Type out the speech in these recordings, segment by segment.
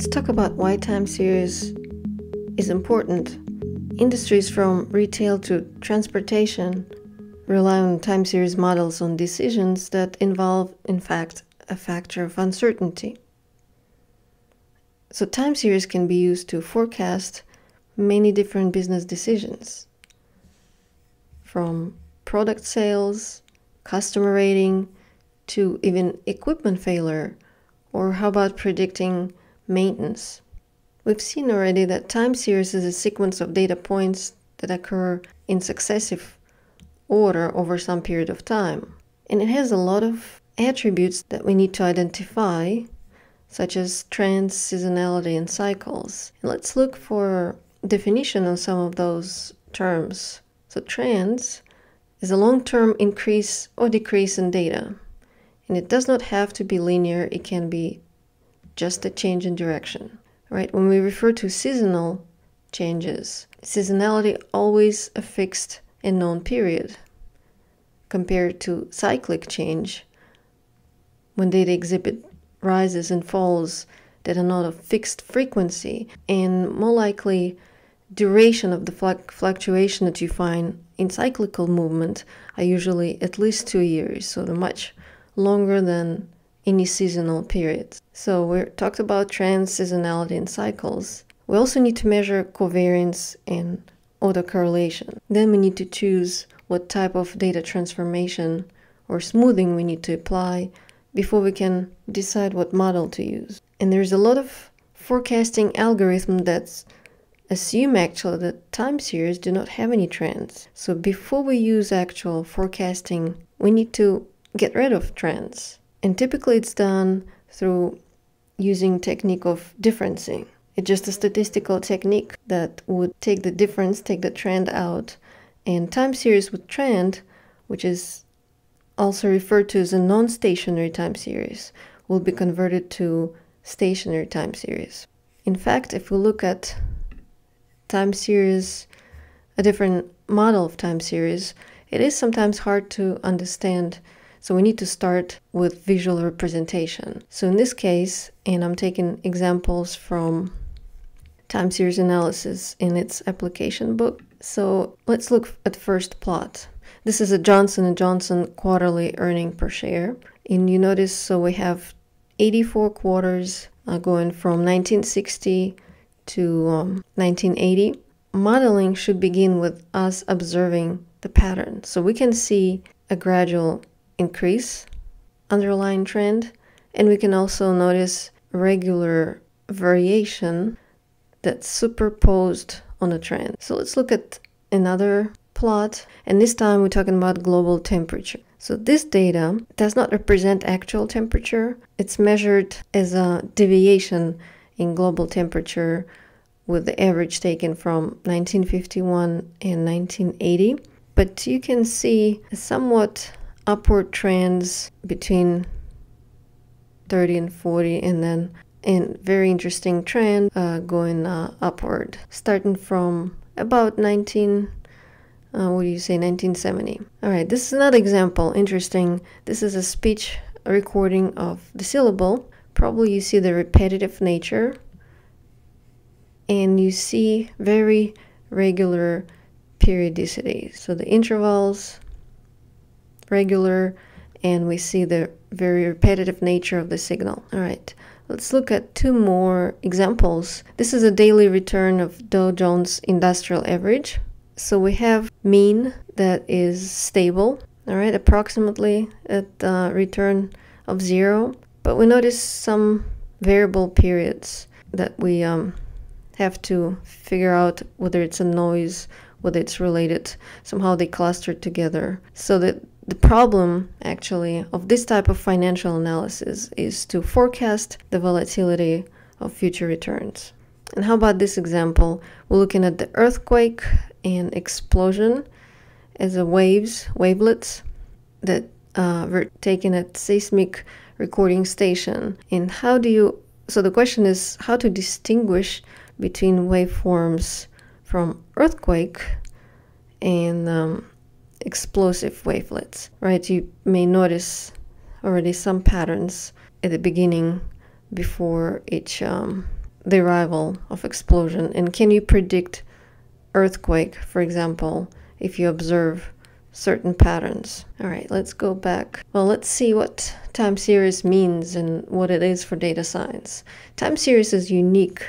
let's talk about why time series is important. Industries from retail to transportation rely on time series models on decisions that involve, in fact, a factor of uncertainty. So, time series can be used to forecast many different business decisions from product sales, customer rating, to even equipment failure, or how about predicting maintenance. We've seen already that time series is a sequence of data points that occur in successive order over some period of time. And it has a lot of attributes that we need to identify, such as trends, seasonality, and cycles. And let's look for definition on some of those terms. So trends is a long-term increase or decrease in data. And it does not have to be linear, it can be just a change in direction, right? When we refer to seasonal changes, seasonality always a fixed and known period compared to cyclic change when data exhibit rises and falls that are not of fixed frequency and more likely duration of the fluctuation that you find in cyclical movement are usually at least two years so they're much longer than any seasonal period. So we talked about trends, seasonality, and cycles. We also need to measure covariance and autocorrelation. Then we need to choose what type of data transformation or smoothing we need to apply before we can decide what model to use. And there's a lot of forecasting algorithm that assume actually that time series do not have any trends. So before we use actual forecasting, we need to get rid of trends and typically it's done through using technique of differencing. It's just a statistical technique that would take the difference, take the trend out, and time series with trend, which is also referred to as a non-stationary time series, will be converted to stationary time series. In fact, if we look at time series, a different model of time series, it is sometimes hard to understand so we need to start with visual representation. So in this case, and I'm taking examples from time series analysis in its application book. So let's look at first plot. This is a Johnson & Johnson quarterly earning per share. And you notice, so we have 84 quarters uh, going from 1960 to um, 1980. Modeling should begin with us observing the pattern. So we can see a gradual increase underlying trend and we can also notice regular variation that's superposed on a trend. So let's look at another plot and this time we're talking about global temperature. So this data does not represent actual temperature. It's measured as a deviation in global temperature with the average taken from 1951 and 1980. But you can see a somewhat upward trends between 30 and 40 and then a very interesting trend uh, going uh, upward starting from about 19 uh, what do you say 1970 all right this is another example interesting this is a speech recording of the syllable probably you see the repetitive nature and you see very regular periodicity so the intervals regular, and we see the very repetitive nature of the signal. All right, let's look at two more examples. This is a daily return of Dow Jones Industrial Average. So we have mean that is stable, all right, approximately at the return of zero. But we notice some variable periods that we um, have to figure out whether it's a noise, whether it's related. Somehow they cluster together. So that the problem, actually, of this type of financial analysis is to forecast the volatility of future returns. And how about this example? We're looking at the earthquake and explosion as a waves, wavelets that uh, were taken at seismic recording station. And how do you? So the question is how to distinguish between waveforms from earthquake and um, explosive wavelets, right? You may notice already some patterns at the beginning before each um, the arrival of explosion. And can you predict earthquake, for example, if you observe certain patterns? All right, let's go back. Well, let's see what time series means and what it is for data science. Time series is unique,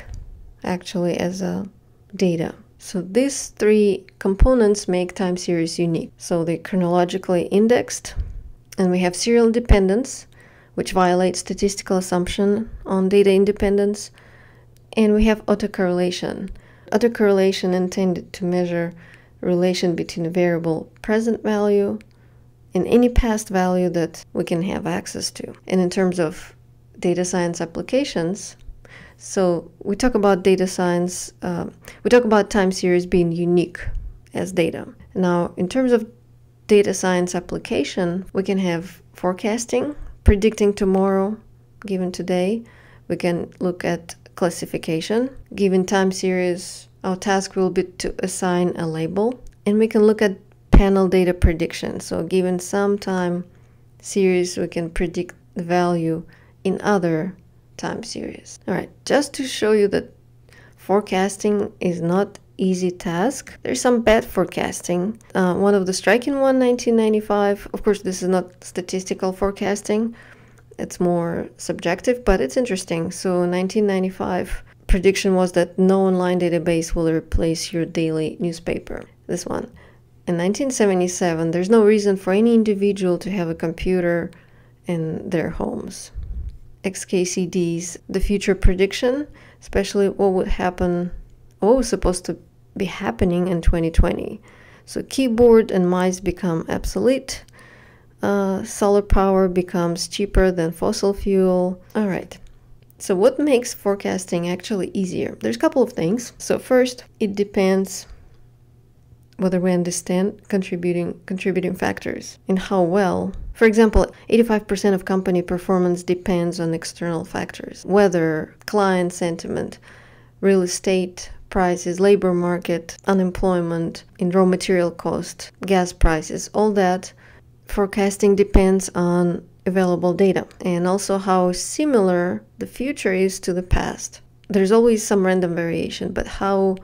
actually, as a data so these three components make time series unique. So they're chronologically indexed, and we have serial dependence, which violates statistical assumption on data independence, and we have autocorrelation. Autocorrelation intended to measure relation between a variable present value and any past value that we can have access to. And in terms of data science applications, so we talk about data science, uh, we talk about time series being unique as data. Now, in terms of data science application, we can have forecasting, predicting tomorrow given today. We can look at classification, given time series, our task will be to assign a label. And we can look at panel data prediction. So given some time series, we can predict the value in other time series. Alright, just to show you that forecasting is not easy task. There's some bad forecasting. Uh, one of the striking one, 1995. Of course, this is not statistical forecasting. It's more subjective, but it's interesting. So 1995 prediction was that no online database will replace your daily newspaper. This one. In 1977, there's no reason for any individual to have a computer in their homes. XKCD's the future prediction, especially what would happen, what was supposed to be happening in 2020. So keyboard and mice become obsolete. Uh, solar power becomes cheaper than fossil fuel. All right. So what makes forecasting actually easier? There's a couple of things. So first, it depends whether we understand contributing contributing factors and how well. For example, 85% of company performance depends on external factors: weather, client sentiment, real estate prices, labor market, unemployment, and raw material cost, gas prices, all that forecasting depends on available data and also how similar the future is to the past. There's always some random variation, but how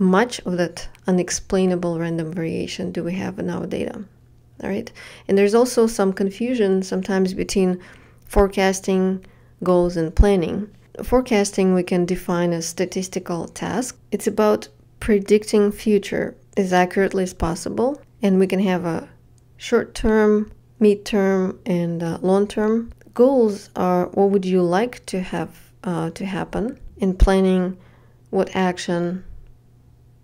much of that unexplainable random variation do we have in our data, all right? And there's also some confusion sometimes between forecasting goals and planning. Forecasting we can define as statistical task. It's about predicting future as accurately as possible, and we can have a short-term, mid-term, and uh, long-term. Goals are what would you like to have uh, to happen, in planning what action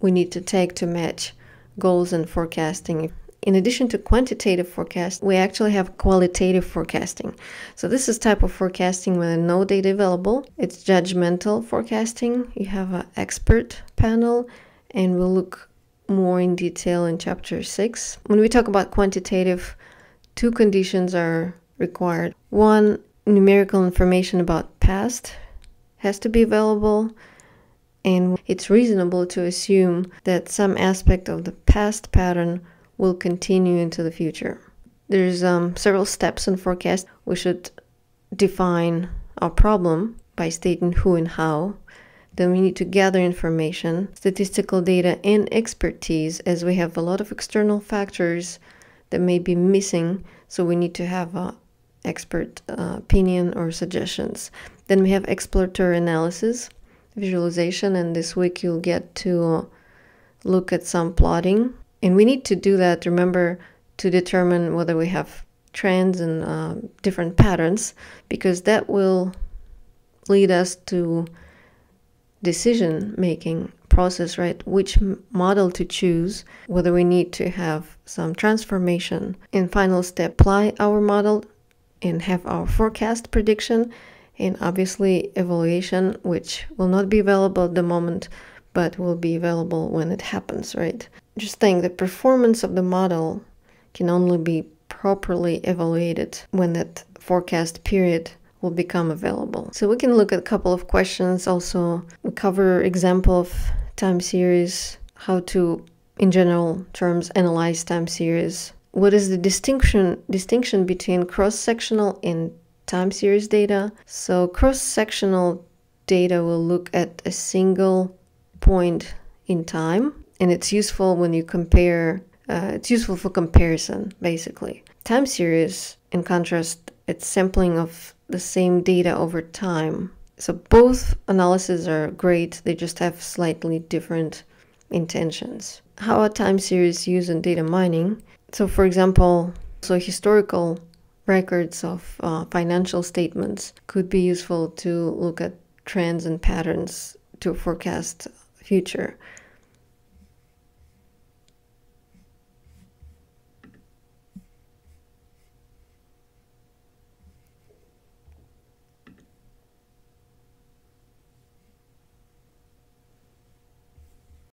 we need to take to match goals and forecasting. In addition to quantitative forecast, we actually have qualitative forecasting. So this is type of forecasting with no data available. It's judgmental forecasting. You have an expert panel and we'll look more in detail in chapter 6. When we talk about quantitative, two conditions are required. One, numerical information about past has to be available and it's reasonable to assume that some aspect of the past pattern will continue into the future. There's um, several steps in forecast. We should define our problem by stating who and how. Then we need to gather information, statistical data, and expertise as we have a lot of external factors that may be missing. So we need to have a uh, expert uh, opinion or suggestions. Then we have exploratory analysis visualization and this week you'll get to look at some plotting. And we need to do that, remember, to determine whether we have trends and uh, different patterns because that will lead us to decision making process right which model to choose whether we need to have some transformation in final step apply our model and have our forecast prediction and obviously evaluation, which will not be available at the moment, but will be available when it happens, right? Just think the performance of the model can only be properly evaluated when that forecast period will become available. So we can look at a couple of questions also. We cover example of time series, how to in general terms analyze time series. What is the distinction distinction between cross-sectional and time series data. So cross-sectional data will look at a single point in time and it's useful when you compare uh, it's useful for comparison basically time series in contrast it's sampling of the same data over time so both analyses are great they just have slightly different intentions how are time series used in data mining so for example so historical records of uh, financial statements could be useful to look at trends and patterns to forecast future